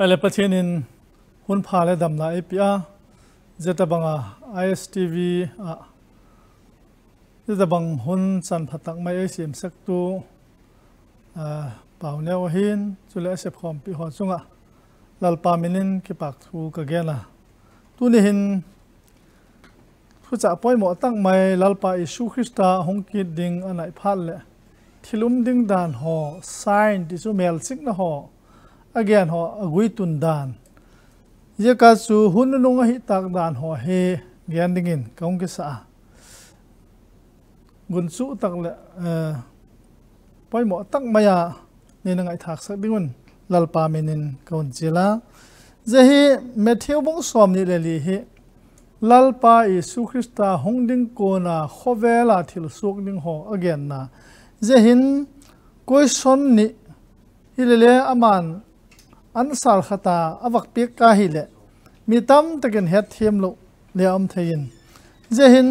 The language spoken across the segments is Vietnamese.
อะไรประเทนินหุ่นพาเลดัมลาเอพีอาเจตบังอาไอเอสทีวีอ่ะเจตบังหุ่นสันพัตักไม่เอเสีมสักตัวอ่าป่าวเนื้อหินจุเลสเซพคอมปีหอสุงอ่ะลลปามินินกิปักทูกเกน่ะตัวนี้หินผู้จับป่วยหมอตั้งไม่ลลปาอิสุคริสตาฮงกิดดิงอันไหนพันเละท่ลุ่มดิงดานหอไซน์ดิสุเมลซิกนะหอ again ho agui tun dan ye ka chu hun nung hi tak dan ho he gian ding in kaung ke sa gun su tak le eh, poi mo tak maya ni na ngai thak sak dingun lal pa menin kaun chila je hi metheu bong som ni le li hi lal pa isu krista hong ding ko na khovela thil suk ding ho again na je hin question ni hilele aman an sal khata awak pe ka hi le mi tam takin het thiam lo le am thein je hin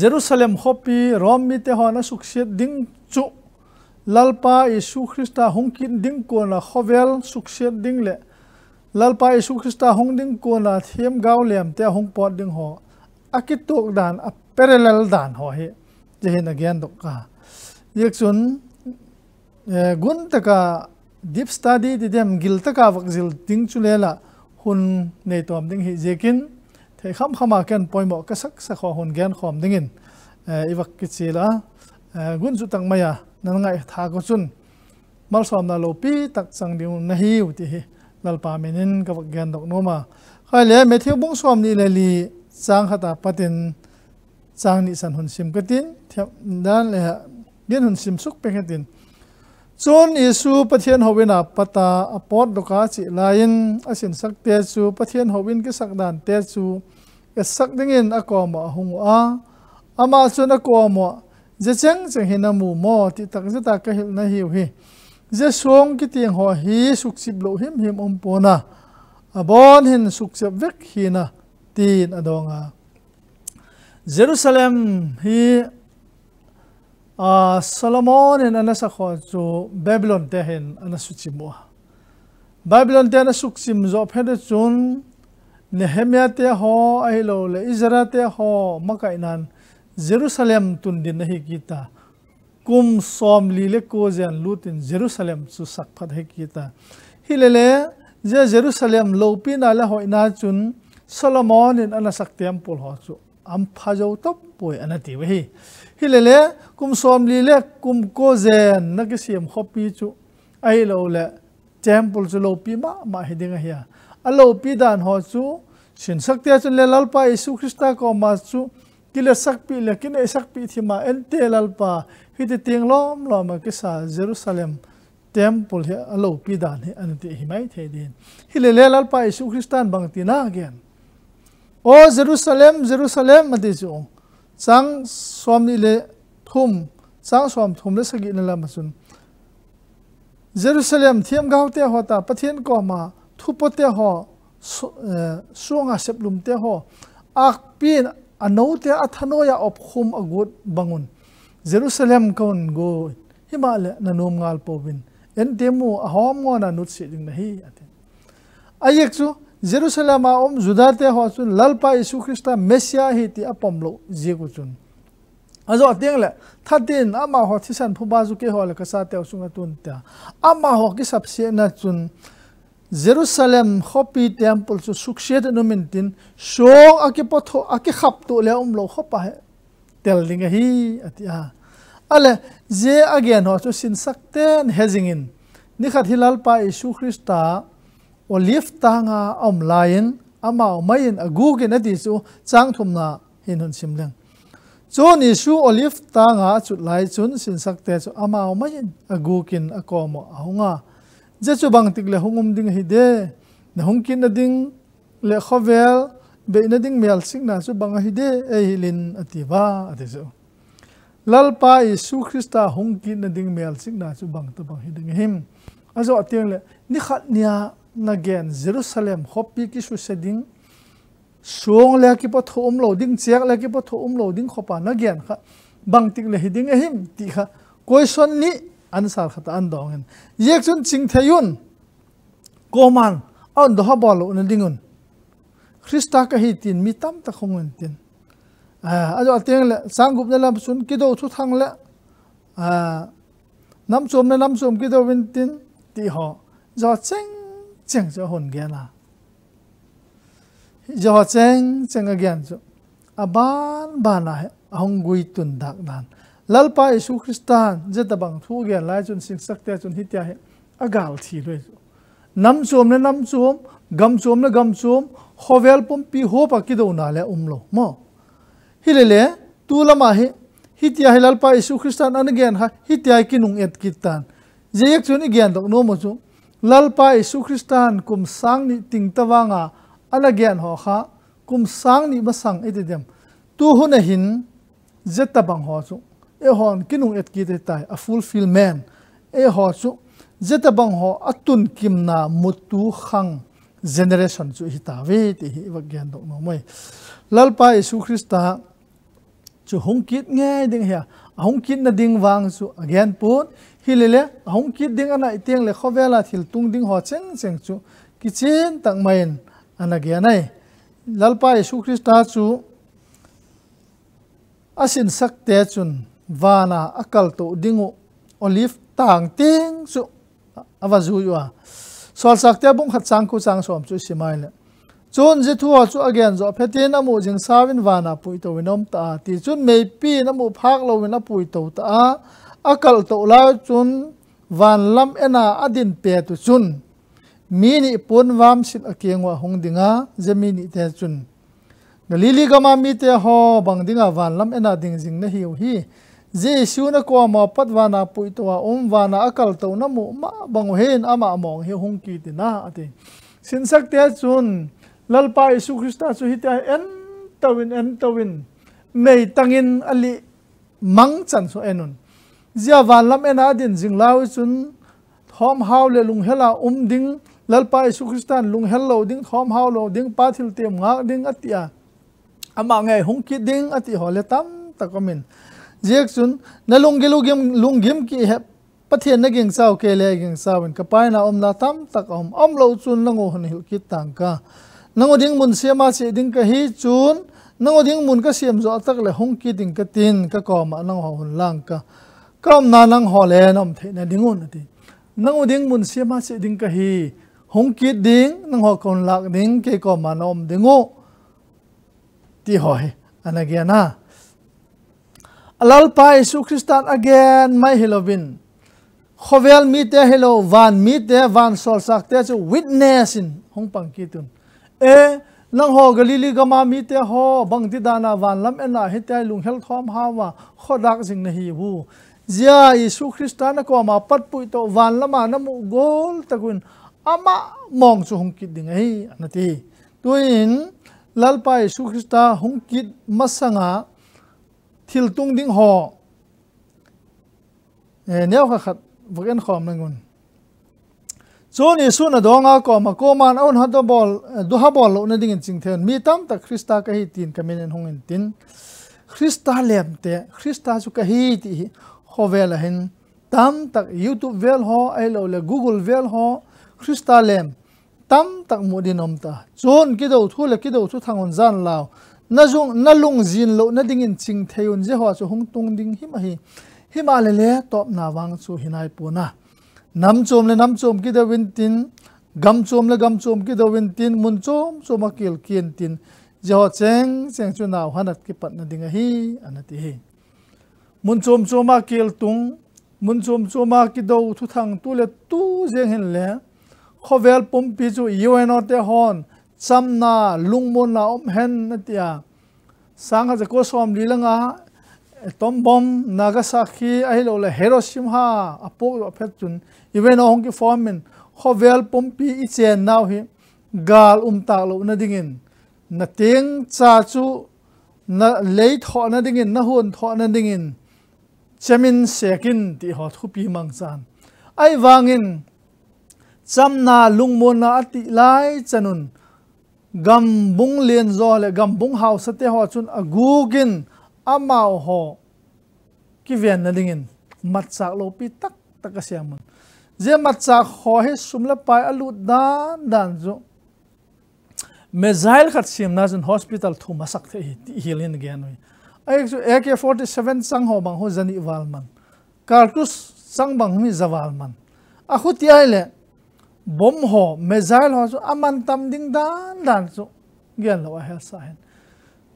jerusalem hopi rom mi te hona sukset ding chu lalpa yesu christa hongkin ding ko na khovel sukset ding le lalpa yesu christa hong ding ko na thiam gaw lem te hong pot ding ho akitok dan a parallel dan ho he je hin again do ka yek chun eh, gun taka deep study ti dem gil taka vak zil ting chu lela hun nei tom ding hi jekin thei kham khama ken poimo ka sak sa kho hun gen khom dingin iwak ờ, ki chila ờ, gun chu tang maya à, nan ngai tha ko chun mal som na lo pi tak chang diu na hi u ti hi lal pa menin ka vak gen dok no ma khai le me theu bung som ni le li chang hata patin chang ni san hun sim ka tin thep dan le gen hun sim suk pe ka tin chuan isu pathian hoin a pata a pot doka chi lain a sin sak te chu pathian hoin ki sak dan te chu e sak ding in a ko ma hung a ama chuan a ko mo je cheng cheng hina mu mo ti tak je ta ka hil na hiu hi je song ki ting ho hi suk sip lo him him om pona a bon hin suk sep vek hina tin adonga jerusalem hi Uh, Solomon in anasa ko chu Babylon te hen anasu chimu Babylon te anasu chim zo phede chun Nehemia te ho ahilo le Israel te ho makainan Jerusalem tun din hi kita kum som li le ko jan lutin Jerusalem chu sak phat he kita hilele je Jerusalem lo pin ala hoina chun Solomon in anasak temple ho chu am phajo top poi anati we hi hi le le kum som li le kum ko zen na ki siam khopi chu ai lo le temple chu lo pi ma ma hi dinga hi a lo pi dan ho chu sin sakte chu le lalpa isu krista ko ma chu ki le sak pi le ki ne sak pi thì mà en te lalpa hi te tiếng lom lom ki sa jerusalem temple he alo pi dan he anati hi mai the din hi le le lalpa isu kristan bang ti na gen โอ้เยรูซาเล็มเยรูซาเล็มมันิจงจังสวมนี่เลทุมจังสวมทุมเลสกินละมาสุนเยรูซาเล็มเทียมเกาเตหอตาปะเทนกอมาทุปเตหอสวงอาเซบลุมเตหออักปีนอโนเตอัธโนยาอบคุมอกุดบังุนเยรูซาเล็มกอนโกฮิมาเลนนมงาลปวินเอ็นเตมูอหอมงอนานุสิดิงนะฮีอะนเตอายกจู जेरुसलमा ओम जुदाते हो चुन ललपा यीशु ख्रिस्ता मेसिया ही ती अपमलो जेगु चुन अजो अतिंग ले थातिन अमा हो थिसन फुबाजु के हो कसाते उसुंग त्या अमा हो कि सबसे न चुन जेरुसलम खोपी टेम्पल चु सुक्षेत नुमिन शो अके पथो अके खप तो ले उम लो खोपा है तेल अतिया अले जे अगेन हो चु सिन सकते हेजिंग इन निखत हिलाल पा यीशु ख्रिस्ता olive tanga om lain amao mayin agugin ati chu changthumna hin hun simleng chu ni su olive tanga chu lai chun sin sakte chu amao mayin agukin akomo ahunga je chu bang tik le hungum ding hi de na hungkin na ding le khovel be na ding mel sing na chu bang hi de e hilin atiwa ati chu lalpa isu krista hungkin na ding mel sing na chu bang to bang hi ding him azo ateng le ni khatnia nagen jerusalem hopi ki su seding suang le ki patho um lo ding chek le ki patho um lo ding khopa nagen kha bang tik le hiding ehim ti kha question ni answer khata an dong en yek chun ching thayun koman on do habal un dingun krista ka hi tin mi tam ta khongun tin à ah, ajo ateng le sangup ne lam sun kido thu thang le à nam chom ne nam chom kido win tin thì họ do chính chẳng cho hồn ghen là do chính chẳng ghen cho à ban ban là ông quy tuần đặc đàn lal Isu Christan je ta bang thu gen lai chun sing sak te chun hi tia he agal thi loi nam chom ne nam chom gam chom ne gam chom hovel pom pi ho pa ki do na le um lo mo hi le le tu lama he hi tia he lal pa Isu Christan an gen ha hi tia ki nung et ki tan zeyek chuni gyan dok no mo chu lalpa isu Christan kum sang ni ting tawanga ala gyan ho kha kum sang ni basang itidem e tu huna hin zeta bang ho chu e hon kinung ít ki te tai a fulfill man e ho chu zeta bang ho atun kim na mutu khang generation chu hi ta ve ti hi wa gyan dok no mai lalpa isu Christan chu hong kit nghe ding hia hong kit na ding wang chu again put hi le le hong ki ding ana itiang le là thil tung ding ho cheng cheng chu kichin tak main ana ge anai lalpa yesu krista chu asin sắc te chun vana akal to dingu olive tang ting chu awazu yua sol sak te bung khat chang ku chang som chu mày le chun je thua chu again zo phetin amu jing savin vana pui to vinom ta ti chun mei pi namu mu phak lo na pui to ta akal to la chun van lam ena adin pe tu chun mi ni pun wam sin akengwa hong dinga zemi ni te chun galili gama mi te ho bang dinga van lam ena ding jing na hiu hi je shu na ko ma pat wa na pui to wa om um, wa na akal to na mu ma bang hen ama mong hi hong ki ti na ati sin sak te chun lalpa isu krista chu hi te en tawin en tawin mei tangin ali mang chan so enun zia van lam ena din jing lao chun thom hau le lung hela um ding lalpa isu kristan lung hello ding thom hau lo ding pa thil tem nga ding atia ama ngai hung ki ding ati hole tam takomin jek chun na lung gelu gem lung gem ki he pathian na ging sao ke le ging sao en kapai na om la tam tak om om lo chun lango hon hil ki tang ka nango ding mun se ma se ding ka hi chun nango ding mun ka siam zo tak le hung ki ding ka tin ka ko ma nang ho hun lang ka kram na lang ho le nom the na dingun ati nang uding mun sia ma se ding ka hi hong ki ding nang ho kon lak ding ke ko ma nom dingu ti hoi na, alal pa isu kristan again mai Halloween, khovel mi te helo van mi te van sol sak te chu witness in hong pang ki tun e nang ho galili gama mi te ho bang ti dana van lam ena hetai lung hel thom hawa khodak jing na hi hu zia isu kristana ko ma pat pui to van lama na mu gol takun ama mong chu hong kit ding ei anati tuin lalpa isu krista hong kit masanga thil tung ding ho e neo kha khat vagen khom na ngun chon isu na donga ko ma ko man on ha do bol eh, du ha bol lo na ding ching then mi tam ta krista ka hi tin kamen hong in tin krista lem te krista chu ka hi ti ho vela hin tam tak youtube vel ho ai lo le google vel ho krista lem tam tak mu di nom ta chon ki do thu le ki do thu thang on zan lao na jung na lung jin lo na ding in ching theun je ho chu hung tung ding him hi ma le le top na wang chu hinai pu na nam chom le nam chom ki da win tin gam chom le gam chom ki da win tin mun chom choma kil kien tin je ho cheng cheng chu na hanat ki pat na ding hi anati hi มุนจมจมาเกลตุงมุนจมจมาคิดเอาทุกทางตัวเลตูเจงเห็นเลยขเวลปมพิจูยูเอนอเตหอนจำนาลุงมุนลาอมเห็นนั่เตียสังหจะก็สวมลีลังอาตอมบอมนากาซากิไอโลเลเฮโรชิมฮาอปุกอเพจุนยูเอนอฮงกิฟอร์มินขเวลปมพีอิเจนนาวิกาลอุมตาลุนัดิเงินนัดเตียงจ้าจูนัดเลยทอนัดิเงินนัดหุ่นทอนัดิเงิน chemin sekin ti hot hupi mang san ai wangin chamna lungmon na ati lai chanun gam bung lien zo le gam bung house te ho chun agugin amao ho ki ven na dingin mat sak lo pi tak tak siam man je mat sak ho he sumla pai alu dan dan zo mezail khat sim na hospital thu masak te hilin gen AK47 sang ho bằng ho zani walman kartus sang bang mi zawalman a khutia ile bom ho mezail ho chu aman tam ding dan dan chu gen lo hel sa hen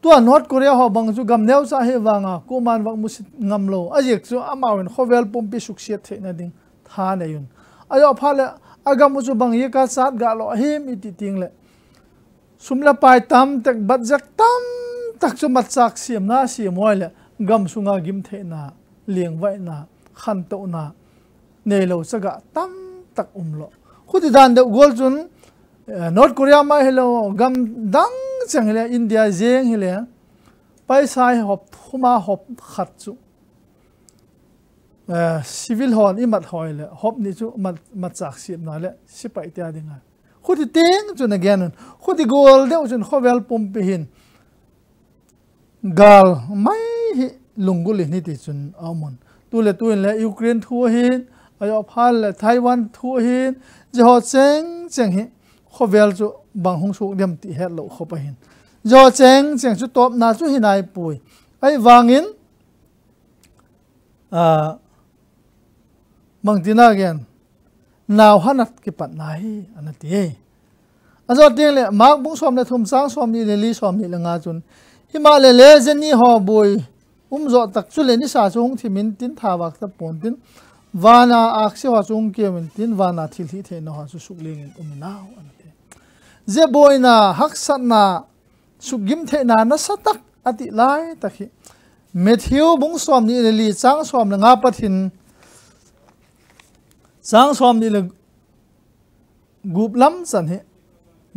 tua north korea ho bang chu gam neu sa he wanga kuman vang musit ngam lo a jek chu amawin khovel pum pi suk siat the na ding tha na yun ayo phale agam chu bang ye ka sat ga lo him iti ting le sumla pai tam tek bat jak tam ตักจะมาจากเสียมนาเสียมไว้และกำสุงากิมเทนาเลียงไว้นาขันโตนาเนโลสกะตั้มตักอุ้มโลคุติดานเดอกอลจุนนอร์ทกุริามาเฮโลกำดังเชียงเลยอินเดียเจงเฮเลไปสายหอบทุมาหอบขัดจุสิวิลฮอนอิมัดหอยเลยหอบนี่จุมัดมัดจากเสียมนาเลยสิไปเตียดิงไงคุดิเต็งจุนเกนันคุติโกลเดือวจุนขวเวลปุ่มไปหิน gal mai hi lunguli ni ti chun amon tu le tu le ukraine thu hi ayo phal le taiwan thu hi je ho cheng cheng hi khovel chu bang hung suk dem ti he lo khopa hin jo cheng cheng chu top na chu hinai pui ai wangin a mangtina gen nào hanat ki pat nai anati azo tiang le mak bung som le thum sang som ni le li som ni la nga chun hima le le zeni ho bui um zo tak chu le ni sa chung thi min tin tha wak ta pon tin wana aksi wa chung ke min tin wana thil hi the no ha su suk ling in um na an te ze boy na hak sat na suk gim the na na sa tak ati lai ta takhi Matthew bung som ni le li chang som la nga pathin chang som ni le gup lam san he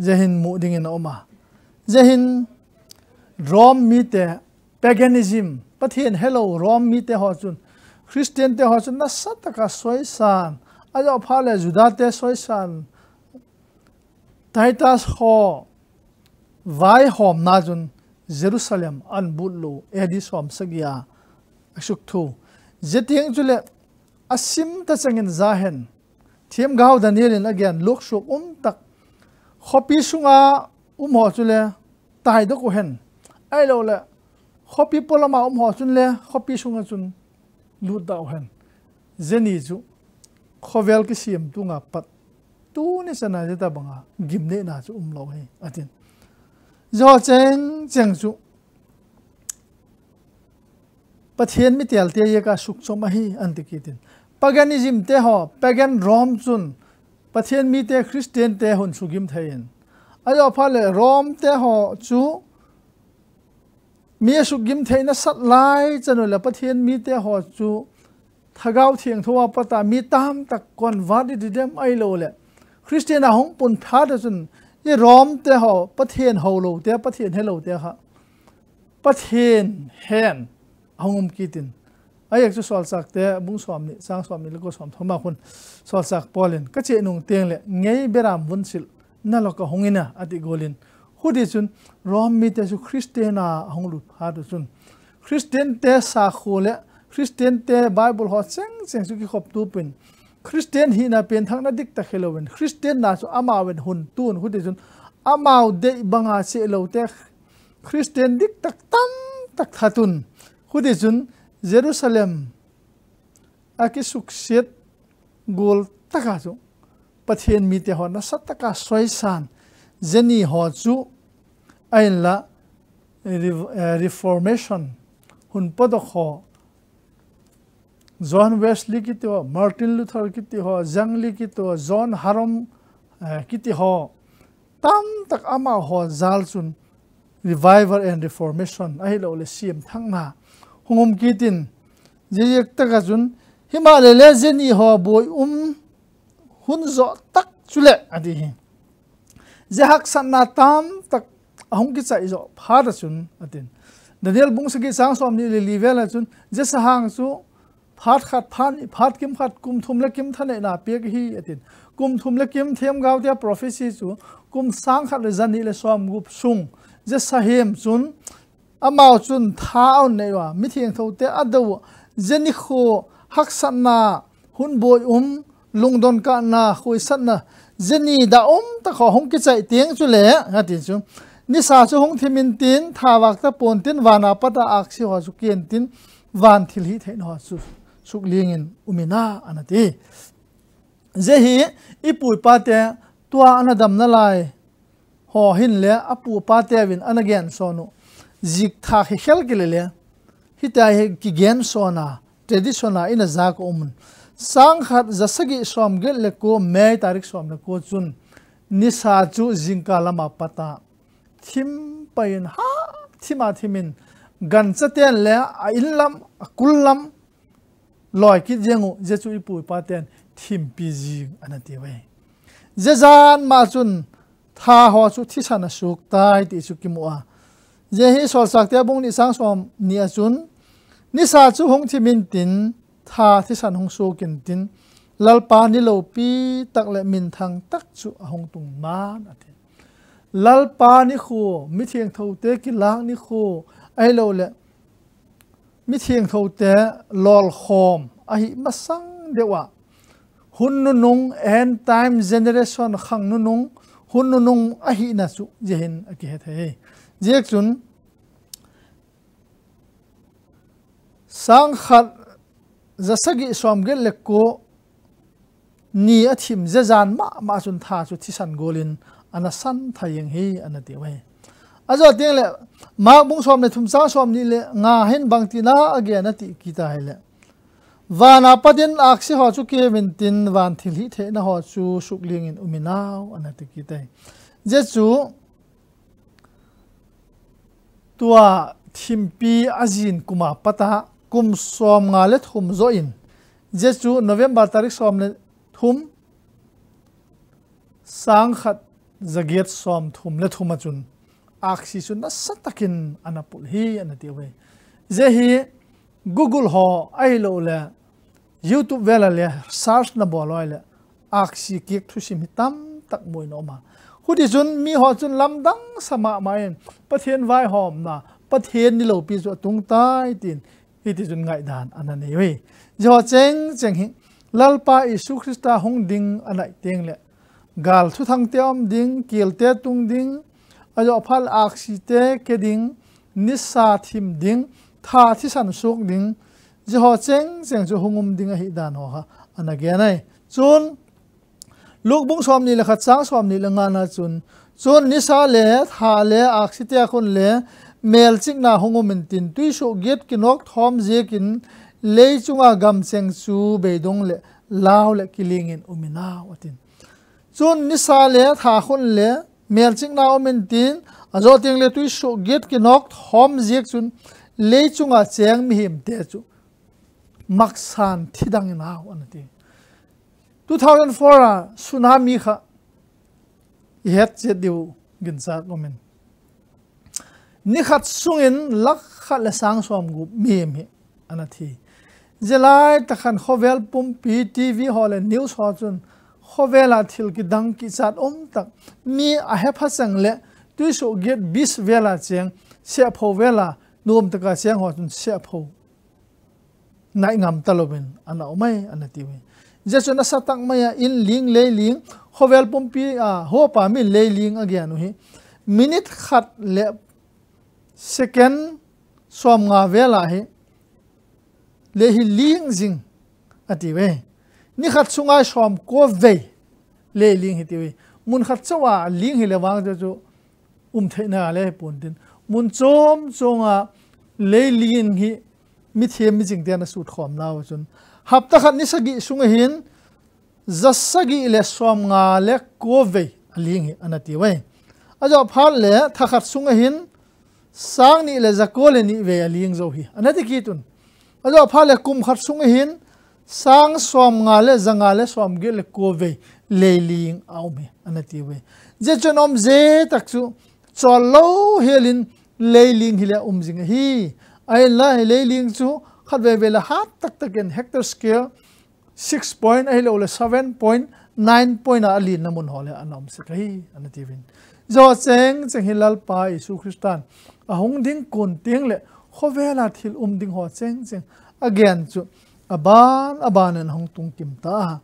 zehin mu ding in oma zehin rom mi te paganism pathian hello rom mi te ho chun christian te ho chun na sataka soi san ajo phale juda te soi san titus ho vai hom na chun jerusalem an butlu edis hom sagya asuk thu zetiang chule asim ta changin zahen thiam gau danielin again lok shuk um tak khopi sunga um ho chule tai do ko hen ai lo le copy pola ma om ho chun le copy sunga chun lu dau hen chú, khó khovel cái siam tu nga pat tu ni sana je ta bằng à, banga gimne na chú um lâu à tin, do jo cheng chú, chu pathian mi tel cái ye ka suk choma hi tin, paganism te ho pagan rom chun pathian mi te christian te hun sugim ở ayo phale rom te ho chu มีสุกิมเทนสัตไลจันนละปะเทนมีเตหอจูทะเกาเทียงทว่าปตามีตามตะกอนวัดดิเดมไอโลเละคริสเตียนหงปุ่นพาดจนยี่รอมเตหอปะเทศเฮาโลเตปะเทนเฮโลเต่ะปะเทียนเฮอางมกีตินไออยากจะสอนสักเตะบุ้งสอมนี่สร้างสอมนี่แล้วก็สอมทั้งมาคนสอนสักปอลินก็เจนุงเตียงเลยไงเบรามวุนสิลนั่นเราก็หงินะอติโกลิน hudi chun rom mi te chu christian a hong lu ha du chun christian te sa khole christian te bible ho cheng cheng chu ki khop tu pin christian hi na pen thang na dik ta khelowen christian na chu ama wen hun tun hudi chun amau de banga se lo te christian tăm tak tam tak thatun đi chun jerusalem à aki sukset gol taka chu pathian mi te ho na sat taka soi san zeni ho chú ain la eh, reformation hun podo kho John Wesley ki ti ho Martin Luther ki ti ho Zhang Li ki ti ho John Harum eh, ki ti ho tam tak ama ho zal chun revival and reformation ai lo le siam thang na hungum ki tin je yek taka chun himale le jeni ho boi um hun zo tak chule adi hi je hak san na tam tak ahong ki chai zo phar chun atin daniel bung se ki sang som ni li vel chun je sa hang chu phát khát phan phát kim khát kum thum le kim thân na pek hi atin kum thum le kim them gao tia prophecy chu kum sang khát le zani le som gup sung je sahem chun amao chun thao nei wa mi thieng tho te adaw jeni kho hak san na hun boi um lung don ka na khoi san na jeni da om, um, ta kho hong ki chai tieng chu le ngatin chu nisa sa chu hong thimin tin tha wak ta pon tin wana pata ak si ho chu kien tin van thil hi thein ho chu suk lingin umina anati je hi ipui pa te tua anadam na lai ho hin le apu pa te win anagen nu zik tha hi hel kile le hi ta hi ki gen traditional in ina zak umun sang khat zasagi som gel le ko me tarik som le ko chun nisa sa chu jingka lama pata ทิมไปนฮะทิมาทิมินกันเสเตียนแล้วอินลำกุลลำลอยคิดยังงูจะช่วยปุยปาเตียนทิมปีจิงอันตีเไว้จะจานมาจุนท่าหัวชุดที่ฉันสุกตายตีสุกิมัวเจะใฮ้สอลสักเตียบงนิสังสมนอาจุนนิสาจุหงทิมินตินท่าที่ฉันหงสุกินตินลลปานิโลปีตักเลมินทางตักจุหงตุงมานอันตีลลปานิคูมิเทียงเทาเตกิล้างนิคูไอเราแหละมิเทียงเทาเตลอลคอมไอมาสังเดวะหุนนุนงแอนไทม์เจเนเรชันขังนุนงหุนนุนงไอหินาสุเจหนอกิเตเฮเจกจุนสังขัดจะสกิสวมเกลเล็กโกนี่อธิมเจจานมามาจุนทาสุทิสันโกลิน anh san thayeng hi ana ti we azo tiang le ma bung som le thum sa som ni le nga hen bang ti na age na ti kita và le wana patin aksi họ chú ke bên tin wan thil hi the na ho chu suk ling in uminaw ana ti kita je chú tua thimpi azin kuma pata kum som nga le thum zo in je chu november tarik som le thum sang khat zagiat som thum le thuma chun ak si chun na satakin anapul hi anati we je hi google ho ai lo le youtube vela le search na boloi le ak si ki thu sim tam tak moi no ma hudi chun mi ho chun lam dang sama mai pathian vai hom na pathian ni lo pi chu tung tai tin hi ti chun ngai dan anani we jo cheng cheng hi lalpa isu khrista hong ding anai teng le กาลทุทังเตียมดิ้งเกลเตตุงดิ้งอายุพัลอักษิเตเกดิ้งนิสสาทิมดิ้งท่าที่สันสุกดิ้งจะหอเจงเจงจะหงุมดิ้งอหิดานหัวฮะอันนั้นแกไงจุนลูกบุ้งสมนี่ลขัดจ้างสมนีละงานนะจุนจุนนิสาเล่ท่าเล่อักษิเตียคนเล่เมลจิกนาหงุมมินตินตุยสุกเก็บกินอกทอมเจกินเลยจุงอากรรมเจงจูเบดงเล่ลาวเล่กิลิงินอุมินาวติน chun ni sa le tha khun le mel ching na men tin azo ting le tui sho get ki nok hom jek chun le chunga cheng mi him te chu mak san thidang na an ti 2004 a tsunami kha het che diu gin sa komen ni khat sungin lak kha le sang som gu mi mi anathi jelai takhan khovel pum pi tv hol e news ho chun hovela thil ki dang ki chat om tak mi a he pha sang le tu so get bis vela cheng se pho vela nom taka cheng ho chun se pho nai ngam taloben ana omai ana tiwe jesu na satak maya in ling le ling hovel pompi a ho pa mi le ling again hi minute khat le second som nga vela hi le hi ling jing atiwe ni khat sungai som ko ve le ling hi tiwi mun khat chawa ling hi lewang chu chu um the na le pun tin mun chom chonga le ling hi mi thiam mi jing tian su thom law chun hapta khat ni sagi sunga hin zasagi le som nga le ko ve ling hi anati wai ajo phal le thakhat sunga hin sang ni le zakole ni ve ling zo hi anati ki tun ajo phal le kum khat sunga hin sang swam nga le zanga le swam ge le ko ve le ling au me anati ve je chonom je tak chu cholo helin le ling hile um jing hi ai la le ling chu khat ve ve la hat tak tak en hectare scale 6 point ai lo le 7 point 9 point a li namun hole anom se kai anati vin jo cheng cheng hilal pa isu kristan ahong ding kun tiang le khovela thil um ding ho cheng cheng again chu aban aban an hong tung kim ta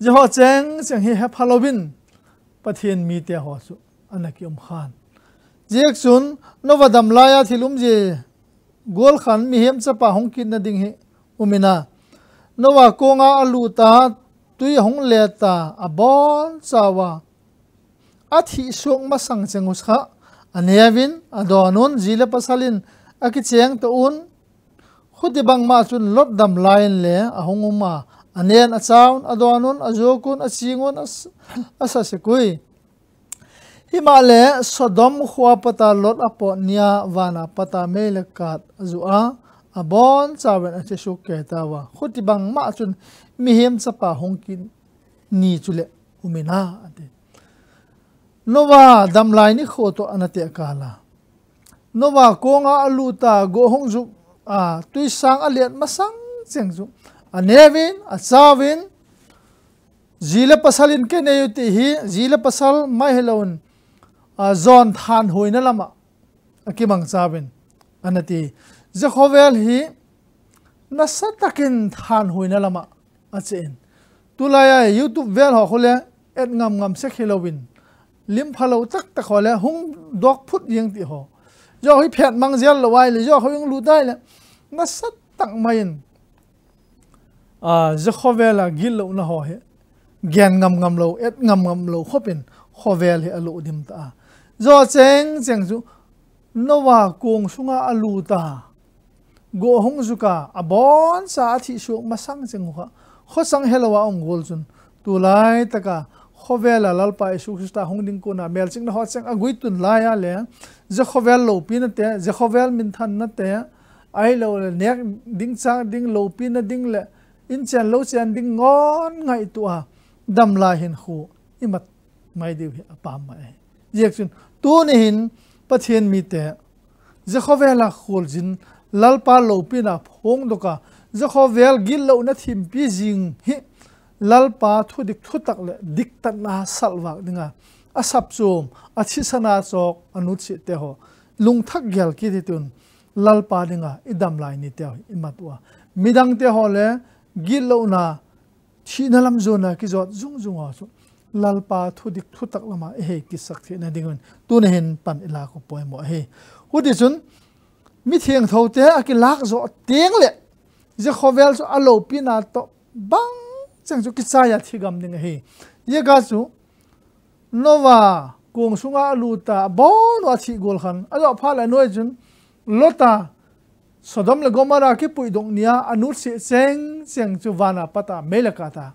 jeho cheng cheng hi hep halloween pathian mi te ho chu anaki um khan jek sun novadam laya thilum je gol khan mi hem chapa hong kin na ding hi umina nowa konga alu ta tui hong le ta abon chawa athi song ma sang chengus kha anevin adonun jile pasalin aki cheng to un khuti bang ma chun lop dam lain le ahunguma um anen achaun adwanun azokun achingun asasikui hima le sodom khwa pata lot apo nia wana pata mele kat azua abon chawen ache su ke tawa khuti bang ma chun mihem chapa hongkin ni chule umina ate nova dam lai ni kho to anate kala nowa konga aluta go hongju à tuy sang alian masang cheng zu à, à, a nevin a chawin zile pasalin ke ne yuti hi zile pasal mai helon a à, zon than hoina lama akimang chawin anati zakhovel hi nasatakin than hoina lama achen tulaya youtube vel ho khole et ngam ngam se khilowin lim phalo tak tak khole hung dog phut yeng ti ho do hi phet mang zel lo wai le jo ho yung lu dai le na sat tak main a là ghi gil nó hỏi gian ngầm ngầm ngam ép ngầm ngầm ngam khó lo khopin về he alo điểm ta do cheng nó ju nowa xuống sunga alu ta cả à bón abon sa số mà sang cheng ho khó sang helawa ong gol chun tu lai taka là lalpa isu khista hong ding cô na mel ching na ho cheng agui à, tun lai à le จะขวเวลลปีนัตเตจะขวเวลมินทันนัตเตไอเราเนี่ยดิ้งซางดิ้งลปีนัดิ้งเลอินเชนโลเชนดิ้งงอนไงตัวดำลายเห็นขู่อิมัดไม่ดีปามาเ่ยกจนตัวนี้เห็นประเทศมีแต่จะขวัลละขูลจินลลปาลปีนัพงดูกะจะขวเวลกิลลนัทิมพีจิงเฮิลัลปาทุดิกทุตักเลดิกตันาสลวักดิ้งะ a sap zum a chi sana chok anu chi te ho lung thak gel ki ti tun lal pa dinga idam lai ni te ho imatwa midang te ho le gilo na chi na lam zo na ki zo zung zung ho so lal pa thu dik thu tak lama e he ki sak thi na dingun tu ne hen pan ila ko poi e mo e he hu ti chun mi thiang tho te a ki lak zo teng le je khovel so alo pina to bang chang chu ki cha ya thi gam ding he ye ga chu นว่ากงสุงาลูตาบอลว่าชีกอลขันอาจารย์พาลนวยจุนลตาสดมเลกมาราคิปุยดงเนียอนุสิเซงเซงจุวานาปตาเมลกาตา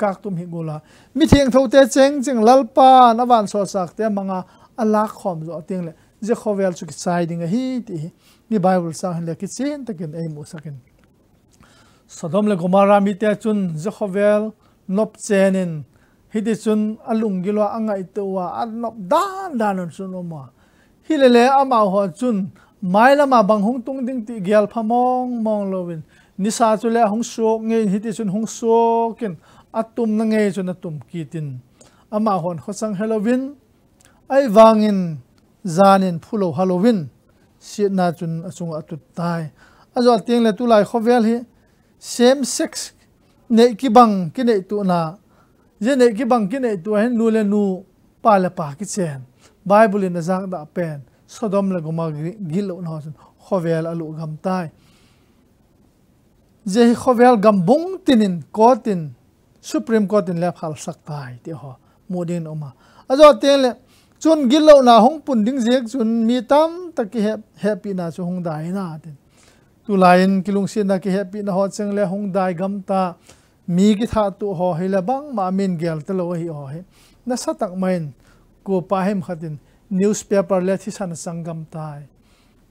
กักตุมหิกลามิเทียงเทวเตเซงเซงลลปานวานสอสักเตมังอาอลักขอมจอติงเลเจะขเวลสุกิไซดิงฮีติมีไบเบิลสังเลกิเซนตะกินเอ็มุสักินสุดท้ายเลกมารามิเตจุนจะขอเวลนบเซนิน hiti chun alung gilwa anga ituwa anop dan danon sun oma hilele ama ho chun mai lama bang hung tung ding ti gyal phamong mong lovin nisa chule hung suok nge hiti chun hung suok kin atum na nge chun tin kitin ama hon khosang halloween ai wangin zanin phulo halloween siatna chun achung atut tai azol tiang le tu lai khovel hi same sex nei ki bang ki nei tu na zene cái bằng cái này tu hen nuôi lên nuôi pa la pa ki chen bible in azak da pen sodom la goma gil lo no chen khovel alu gam tai gầm khovel tin bong tinin tin supreme court tin lep hal sak tai thì họ ti ông mà, oma azo te là chun gil lo na hong pun ding jek chun mi tam taki hep happy na chun hong dai na tin tu lai cái kilung sin na ki happy na họ xem là hong dai gầm ta mi ki tha tu ho he la bang ma min gel te lo hi ho he na sa tak main ko pa hem khatin newspaper le thi san sangam tai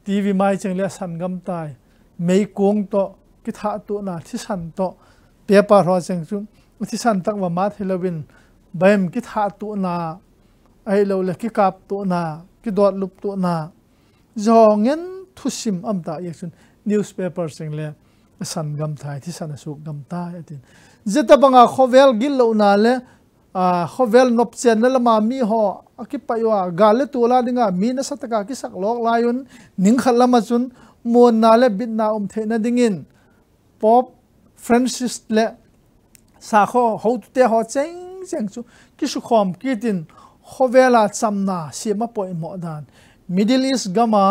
tv mai cheng le san gam tai mei kong to ki tha tu na thi san to paper ho cheng chu thi san tak wa ma thelawin baim ki tha tu na ai lo le ki kap tu na ki dot lup tu na zongen thusim am ta yek chun newspaper cheng le สันกำไายที่สันสุกกำตายตินเจตบังอาขเวลกิลเลนาเลอ่าขเวลนบเจนนัละมามีหออากิปายว่ากาเลตัวลาดิงามีนสัตกากิสักลอกลายุนนิงขัลละมาจุนมวนนาเลบิดนาอุมเทนดิงินป๊อปฟรานซิสเลสาขอเขาเตะหอเจงเจงจุกิสุขอมกิตินขเวลาจำนาเสียมาปอยหมอดานมิดเดิลอิสกามา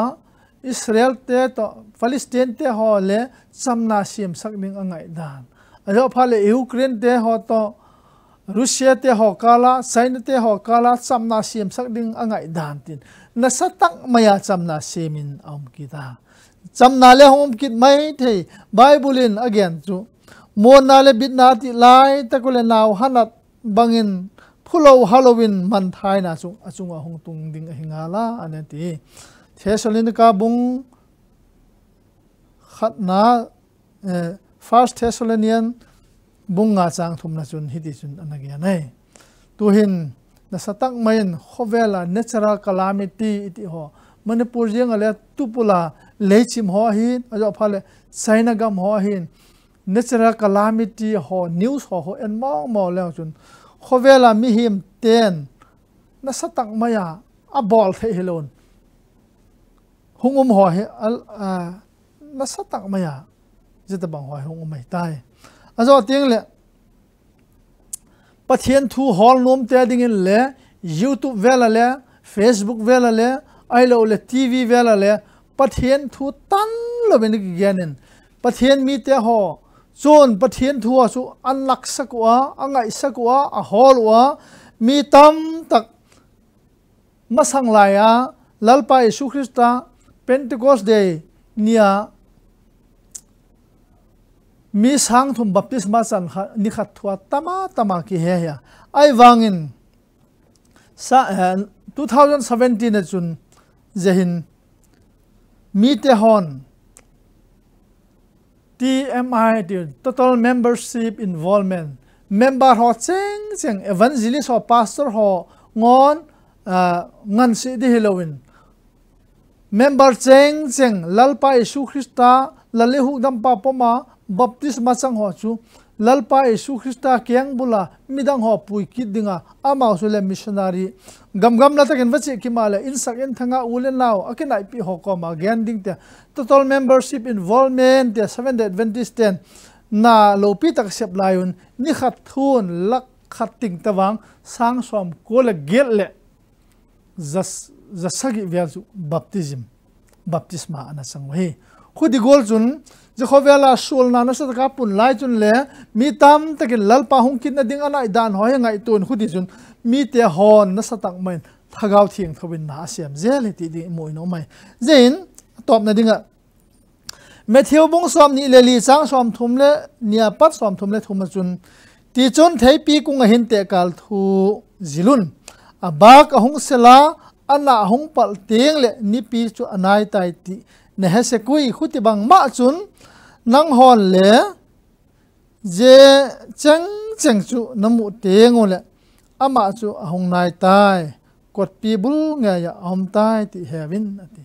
อิสราเอลเตะ Palestine te ho le chamna siam sak ning angai dan ajo phale Ukraine te ho to Russia te ho kala China te ho kala chamna siam sak ding angai dan tin na satak maya chamna semin om kita chamna le hom kit mai the bible in again chu Mo na le bit na ti lai ta ko le naw hanat bangin phulo halloween man thai na chu achunga hong tung ding hinga la ane ti thesalin ka bung khat na eh, first thessalonian bunga chang thumna chun hiti chun anagya nei tu hin na satak main khovela natural calamity iti ho manipur jeng ale tupula lechim ho hin là phale china gam ho hin natural calamity ho news ho ho en maw maw le chun khovela mi him ten na satak maya a bol thế hilon hungum ho he al ah, na sa tak maya zeta bang hoi hong mai tai azo à, tiang le pathian thu hol nom te ding in le youtube vela le facebook vela le ai lo le tv vela le pathian thu tan lo ben ki genin pathian mi te ho chon pathian thu a su an lak sakwa angai sakwa a holwa mi tam tak masang laya à, lalpa yesu khrista pentecost day nia mi sang thum baptisma san ni khat thua tama tama ki he ya ai wangin sa 2017 eh, ne chun zehin mi te hon TMI the total membership involvement member ho cheng cheng evangelist ho pastor ho ngon eh, ngan si di halloween member cheng cheng lalpa isu christa lale hu dam pa poma baptisma sang ho chu lalpa yesu christa kyang bula midang ho pui ki dinga ama su le missionary gam gam la takin wachi ki male in sak en thanga ulen law akinai pi ho ko ma gyan ding te total membership involvement the seven day adventist ten na lo pi tak sep layun ni khat thun lak khat ting tawang sang som ko le gel le zas zasagi viazu baptism baptisma anasang he คุดีกอลจุนจะขอเวลาสูลนานสุดกับปุ่นไลาจุนเลยมีตามแต่กินลลปาหงคินนดิ่งอะไรดานหอยยังไงตัวนคุดีจุนมีเตีหอนนสตักเหมือนทากาวเทียงทวินหาเสียมเจ้เลยติดมวยน้องใหม่เจนตอบนดิ่งอะเมทิวบงสอมนี่เลลีจังสอมทุมเลเนียปัดสอมทุมเลทุมจุนตีจุนไทยปีกุงเห็นเตะกาลทูจิลุนอบากหงเสลาอันละหงปัลเตียงเลนิปีจุอนายตายตี ne hese kui khuti bang ma chun nang hon le je chang chang chu namu te ngo le ama chu ahong nai tai kot pi bul nga ya om tai ti hevin ati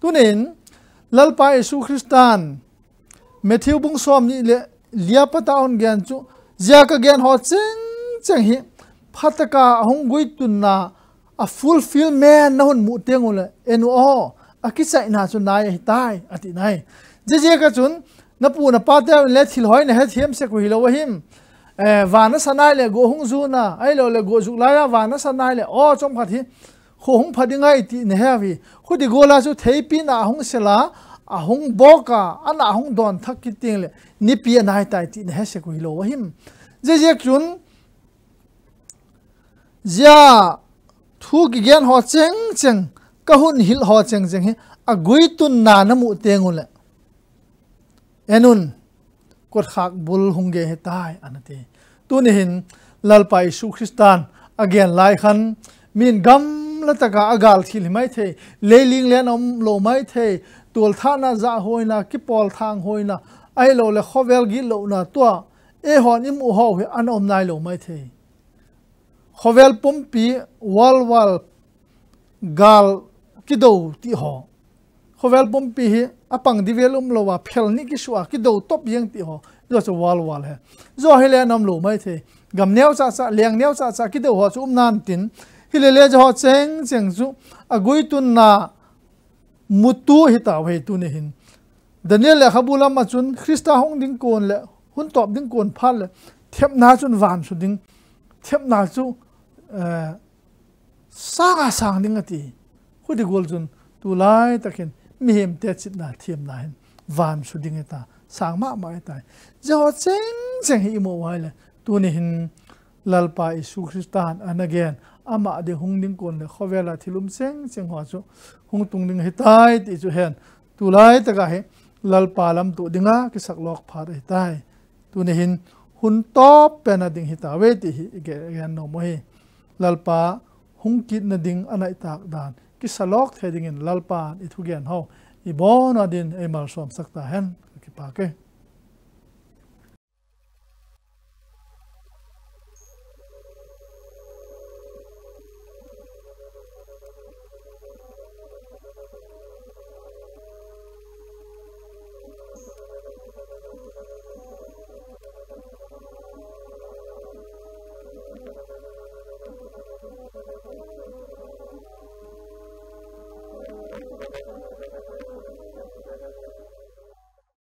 tunin lalpa isu kristan methiu bung som ni le lia pata on gen chu zia ka gen ho chang chang hi phataka ahong gui tun na a fulfillment na hun mu te ngo le enu o akisai na chu nai ai tai ati nai je je ka chun na pu na pa te le thil hoi na he thiam se ku hilo him e wa na sanai le go hung zu na ai lo le go zu la ya wa na sanai le o chom kha thi khu hung phadingai ti ne ha wi khu di la chu thei pi na hung se la a hung boka an a hung don thak ki ting le ni pi na hai tai ti ne he se ku hilo him je je chun ja thu gi gen ho cheng cheng kahun hil ho cheng cheng hi agui tun na na mu tengun le enun kot khak bul hungge he tai anate tuni hin lalpai su kristan again lai khan min gam la taka agal thil mai the leiling len om lo mai the tol thana za hoina ki pol thang hoina ai lo le khovel gi lo na to e hon im u ho he an om nai lo mai the khovel pumpi wal wal gal ki do ti ho khovel pom pi hi apang divelum lo wa phel ni ki suwa ki do top yang ti ho zo so wal wal he zo he le nam lo mai thế, gam neo cha cha liang neo cha cha ki do ho chum um nan tin hi le le jo cheng cheng zu agui tu na mutu hi ta we tu ne hin daniel le khabula ma chun christa hong ding kon le hun top ding kon phal le thep na chun van chu ding thep na chu eh, sa ga sang ding ati khu đi gol chun tu lai takin mi hem te chit na thiam na hin vam su ding ta sáng ma ma ta jo cheng cheng hi mo wai le tu ni hin lalpa isu kristan and again ama de hungding kon le khowela thilum cheng cheng ho chu hung tung ding hitai ti chu hen tu lai ta taka he lalpa lam tu dinga ki sak lok phar hitai tu ni hin hun top pena ding hita we ti hi ge gen no mo hi lalpa hung kit na ding anai tak dan cái ki salok thì in lalpan ít ithugian ho i em adin xong sắc ta hen ki pa ke